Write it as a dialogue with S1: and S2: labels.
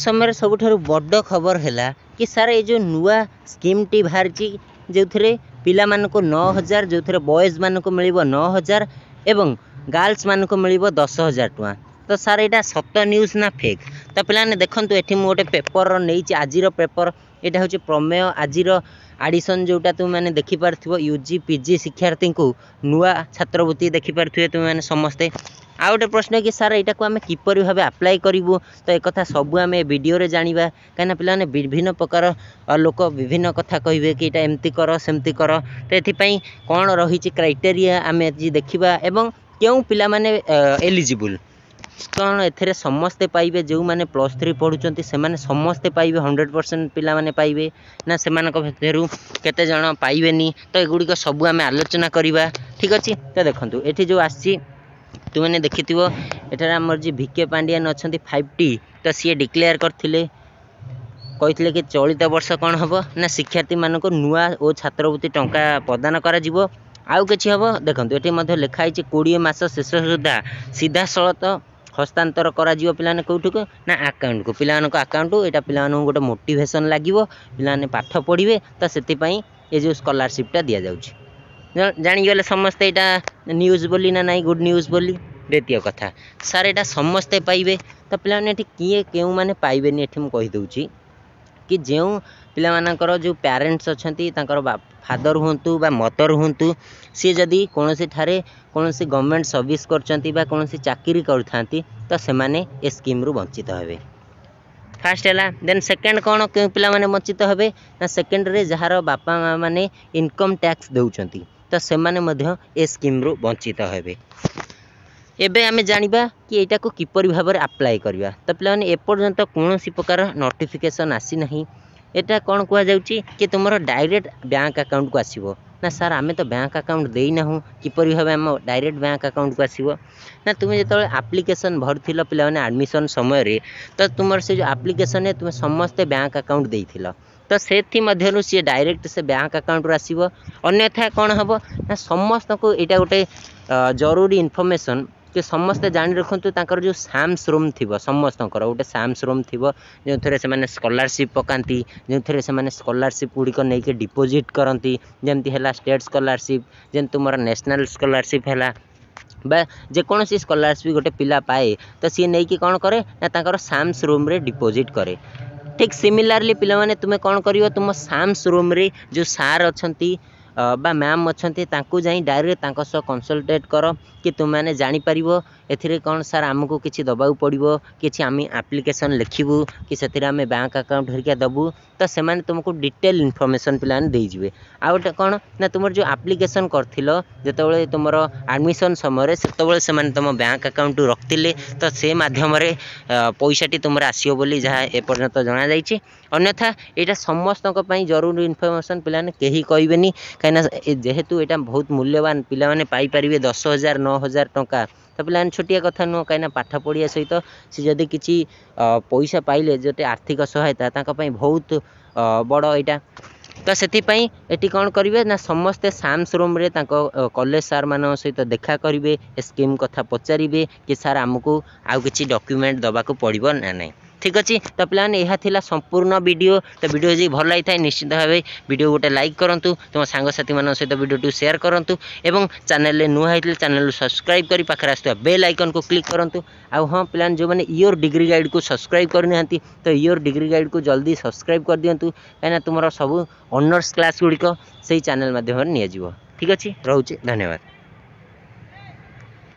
S1: ସମୟରେ ସବୁଠାରୁ ବଡ଼ ଖବର ହେଲା କି ସାର୍ ଏ ଯେଉଁ ନୂଆ ସ୍କିମ୍ଟି ବାହାରିଛି ଯେଉଁଥିରେ ପିଲାମାନଙ୍କୁ ନଅ ହଜାର ଯେଉଁଥିରେ ବଏଜ୍ମାନଙ୍କୁ ମିଳିବ ନଅ ହଜାର ଏବଂ ଗାର୍ଲସମାନଙ୍କୁ ମିଳିବ ଦଶ ହଜାର ଟଙ୍କା ତ ସାର୍ ଏଇଟା ସତ ନ୍ୟୁଜ୍ ନା ଫେକ୍ ତ ପିଲାମାନେ ଦେଖନ୍ତୁ ଏଠି ମୁଁ ଗୋଟେ ପେପର୍ର ନେଇଛି ଆଜିର ପେପର୍ এটা ହେଉଛି ପ୍ରମେୟ ଆଜିର ଆଡ଼ିସନ୍ ଯେଉଁଟା ତୁମେମାନେ ଦେଖିପାରୁଥିବ ୟୁ ଜି ପି ଜି ଶିକ୍ଷାର୍ଥୀଙ୍କୁ ନୂଆ ଛାତ୍ରବୃତ୍ତି ଦେଖିପାରୁଥିବେ ତୁମେମାନେ ସମସ୍ତେ ଆଉ ଗୋଟେ ପ୍ରଶ୍ନ କି ସାର୍ ଏଇଟାକୁ ଆମେ କିପରି ଭାବେ ଆପ୍ଲାଏ କରିବୁ ତ ଏକଥା ସବୁ ଆମେ ଭିଡ଼ିଓରେ ଜାଣିବା କାହିଁକିନା ପିଲାମାନେ ବିଭିନ୍ନ ପ୍ରକାର ଲୋକ ବିଭିନ୍ନ କଥା କହିବେ କି ଏଇଟା ଏମିତି କର ସେମିତି କର ତ ଏଥିପାଇଁ କ'ଣ ରହିଛି କ୍ରାଇଟେରିଆ ଆମେ ଆଜି ଦେଖିବା ଏବଂ କେଉଁ ପିଲାମାନେ ଏଲିଜିବୁଲ୍ କାରଣ ଏଥିରେ ସମସ୍ତେ ପାଇବେ ଯେଉଁମାନେ ପ୍ଲସ୍ ଥ୍ରୀ ପଢ଼ୁଛନ୍ତି ସେମାନେ ସମସ୍ତେ ପାଇବେ ହଣ୍ଡ୍ରେଡ଼୍ ପରସେଣ୍ଟ ପିଲାମାନେ ପାଇବେ ନା ସେମାନଙ୍କ ଭିତରୁ କେତେଜଣ ପାଇବେନି ତ ଏଗୁଡ଼ିକ ସବୁ ଆମେ ଆଲୋଚନା କରିବା ଠିକ୍ ଅଛି ତ ଦେଖନ୍ତୁ ଏଠି ଯେଉଁ ଆସିଛି ତୁମେମାନେ ଦେଖିଥିବ ଏଠାରେ ଆମର ଯିଏ ଭି କେ ପାଣ୍ଡିଆନ ଅଛନ୍ତି ଫାଇଭ୍ ଟି ତ ସିଏ ଡିକ୍ଲେୟାର କରିଥିଲେ କହିଥିଲେ କି ଚଳିତ ବର୍ଷ କ'ଣ ହେବ ନା ଶିକ୍ଷାର୍ଥୀମାନଙ୍କୁ ନୂଆ ଓ ଛାତ୍ରବୃତ୍ତି ଟଙ୍କା ପ୍ରଦାନ କରାଯିବ ଆଉ କିଛି ହେବ ଦେଖନ୍ତୁ ଏଠି ମଧ୍ୟ ଲେଖା ହେଇଛି କୋଡ଼ିଏ ମାସ ଶେଷ ସୁଦ୍ଧା ସିଧାସଳଖ ହସ୍ତାନ୍ତର କରାଯିବ ପିଲାମାନେ କେଉଁଠିକୁ ନା ଆକାଉଣ୍ଟକୁ ପିଲାମାନଙ୍କ ଆକାଉଣ୍ଟ ଏଇଟା ପିଲାମାନଙ୍କୁ ଗୋଟେ ମୋଟିଭେସନ୍ ଲାଗିବ ପିଲାମାନେ ପାଠ ପଢ଼ିବେ ତ ସେଥିପାଇଁ ଏ ଯେଉଁ ସ୍କଲାରସିପ୍ଟା ଦିଆଯାଉଛି ଜାଣିଗଲେ ସମସ୍ତେ ଏଇଟା ନ୍ୟୁଜ୍ ବୋଲି ନା ନାହିଁ ଗୁଡ଼୍ ନ୍ୟୁଜ୍ ବୋଲି ଦ୍ୱିତୀୟ କଥା ସାର୍ ଏଇଟା ସମସ୍ତେ ପାଇବେ ତ ପିଲାମାନେ ଏଠି କିଏ କେଉଁମାନେ ପାଇବେନି ଏଠି ମୁଁ କହିଦେଉଛି କି ଯେଉଁ ପିଲାମାନଙ୍କର ଯେଉଁ ପ୍ୟାରେଣ୍ଟସ୍ ଅଛନ୍ତି ତାଙ୍କର ଫାଦର୍ ହୁଅନ୍ତୁ ବା ମଦର୍ ହୁଅନ୍ତୁ ସିଏ ଯଦି କୌଣସି ଠାରେ କୌଣସି ଗଭର୍ଣ୍ଣମେଣ୍ଟ ସର୍ଭିସ୍ କରିଛନ୍ତି ବା କୌଣସି ଚାକିରି କରିଥାନ୍ତି ତ ସେମାନେ ଏ ସ୍କିମ୍ରୁ ବଞ୍ଚିତ ହେବେ ଫାର୍ଷ୍ଟ ହେଲା ଦେନ୍ ସେକେଣ୍ଡ କ'ଣ କେଉଁ ପିଲାମାନେ ବଞ୍ଚିତ ହେବେ ନା ସେକେଣ୍ଡରେ ଯାହାର ବାପା ମାଆମାନେ ଇନକମ୍ ଟ୍ୟାକ୍ସ ଦେଉଛନ୍ତି ତ ସେମାନେ ମଧ୍ୟ ଏ ସ୍କିମ୍ରୁ ବଞ୍ଚିତ ହେବେ ଏବେ ଆମେ ଜାଣିବା କି ଏଇଟାକୁ କିପରି ଭାବରେ ଆପ୍ଲାଏ କରିବା ତ ପିଲାମାନେ ଏପର୍ଯ୍ୟନ୍ତ କୌଣସି ପ୍ରକାର ନୋଟିଫିକେସନ୍ ଆସିନାହିଁ यहाँ कौन कह तुम डायरेक्ट बैंक आकाउंट को आसो ना सार आम तो बैंक आकाउंट देना किपर भाव आम डायरेक्ट बैंक आकाउंट को आसो ना तुम्हें जो आप्लिकेसन भरी पे आडमिशन समय तो तुम से जो आप्लिकेसन तुम समस्त बैंक आकाउंट दे तो से मधर सी डायरेक्ट से बैंक आकाउंट आसव अन्यथा कौन हम ना समस्त को यहाँ गोटे जरूरी इनफर्मेसन ଯେ ସମସ୍ତେ ଜାଣି ରଖନ୍ତୁ ତାଙ୍କର ଯେଉଁ ସାମ୍ସ ରୁମ୍ ଥିବ ସମସ୍ତଙ୍କର ଗୋଟେ ସାମ୍ସ ରୁମ୍ ଥିବ ଯେଉଁଥିରେ ସେମାନେ ସ୍କଲାରସିପ୍ ପକାନ୍ତି ଯେଉଁଥିରେ ସେମାନେ ସ୍କଲାରସିପ୍ ଗୁଡ଼ିକ ନେଇକି ଡିପୋଜିଟ୍ କରନ୍ତି ଯେମିତି ହେଲା ଷ୍ଟେଟ୍ ସ୍କଲାରସିପ୍ ଯେମିତି ତୁମର ନ୍ୟାସନାଲ୍ ସ୍କଲାରସିପ୍ ହେଲା ବା ଯେକୌଣସି ସ୍କଲାରସିପ୍ ଗୋଟେ ପିଲା ପାଏ ତ ସିଏ ନେଇକି କ'ଣ କରେ ନା ତାଙ୍କର ସାମ୍ସ ରୁମ୍ରେ ଡିପୋଜିଟ୍ କରେ ଠିକ୍ ସିମିଲାରଲି ପିଲାମାନେ ତୁମେ କ'ଣ କରିବ ତୁମ ସାମ୍ସ ରୁମ୍ରେ ଯେଉଁ ସାର୍ ଅଛନ୍ତି मैम अच्छा जा डायरेक्ट कनसल्टेट कर कि तुमने जापर ए कौन सार आम को किसी दवा पड़ो कि आम आप्लिकेसन लिखू कि आम बैंक आकाउंट हरिका देवु तो से तुमको डिटेल इनफर्मेसन पे देजे आउटे कौन ना तुम जो आप्लिकेसन कर तुम आडमिशन समय से तुम बैंक आकाउंट रखते ले, तो से मध्यम पैसा टी तुम आसो जहाँ एपर्त जना यहाँ समस्त जरूरी इनफर्मेसन पे कहीं कहेनी କାହିଁକିନା ଯେହେତୁ ଏଇଟା ବହୁତ ମୂଲ୍ୟବାନ ପିଲାମାନେ ପାଇପାରିବେ ଦଶ ହଜାର ନଅ ହଜାର ଟଙ୍କା ତ ପିଲାମାନେ ଛୋଟିଆ କଥା ନୁହଁ କାହିଁକିନା ପାଠ ପଢ଼ିବା ସହିତ ସେ ଯଦି କିଛି ପଇସା ପାଇଲେ ଗୋଟେ ଆର୍ଥିକ ସହାୟତା ତାଙ୍କ ପାଇଁ ବହୁତ ବଡ଼ ଏଇଟା ତ ସେଥିପାଇଁ ଏଠି କ'ଣ କରିବେ ନା ସମସ୍ତେ ସାମ୍ସ ରୁମ୍ରେ ତାଙ୍କ କଲେଜ ସାର୍ମାନଙ୍କ ସହିତ ଦେଖା କରିବେ ଏ ସ୍କିମ୍ କଥା ପଚାରିବେ କି ସାର୍ ଆମକୁ ଆଉ କିଛି ଡକ୍ୟୁମେଣ୍ଟ ଦେବାକୁ ପଡ଼ିବ ନା ନାହିଁ ঠিক আছে তো পিলাମାନେ ଏହା ଥିଲା ସମ୍ପୂର୍ଣ୍ଣ ଭିଡ଼ିଓ ତ ଭିଡ଼ିଓ ଯଦି ଭଲ ଲାଗିଥାଏ ନିଶ୍ଚିତ ଭାବେ ଭିଡ଼ିଓ ଗୋଟେ ଲାଇକ୍ କରନ୍ତୁ ତୁମ ସାଙ୍ଗସାଥିମାନଙ୍କ ସହିତ ଭିଡ଼ିଓଟି ସେୟାର କରନ୍ତୁ ଏବଂ ଚ୍ୟାନେଲରେ ନୂଆ ହେଇଥିଲେ ଚ୍ୟାନେଲକୁ ସବସ୍କ୍ରାଇବ୍ କରି ପାଖରେ ଆସୁଥିବା ବେଲ୍ ଆଇକନ୍କୁ କ୍ଲିକ୍ କରନ୍ତୁ ଆଉ ହଁ ପିଲାମାନେ ଯେଉଁମାନେ ଇୟୋର ଡିଗ୍ରୀ ଗାଇଡ଼୍କୁ ସବସ୍କ୍ରାଇବ୍ କରିନାହାନ୍ତି ତ ଇୟୋର ଡିଗ୍ରୀ ଗାଇଡ଼୍କୁ ଜଲ୍ଦି ସବସ୍କ୍ରାଇବ୍ କରିଦିଅନ୍ତୁ କାହିଁକିନା ତୁମର ସବୁ ଅନର୍ସ କ୍ଲାସ୍ ଗୁଡ଼ିକ ସେହି ଚ୍ୟାନେଲ୍ ମାଧ୍ୟମରେ ନିଆଯିବ ଠିକ୍ ଅଛି ରହୁଛି ଧନ୍ୟବାଦ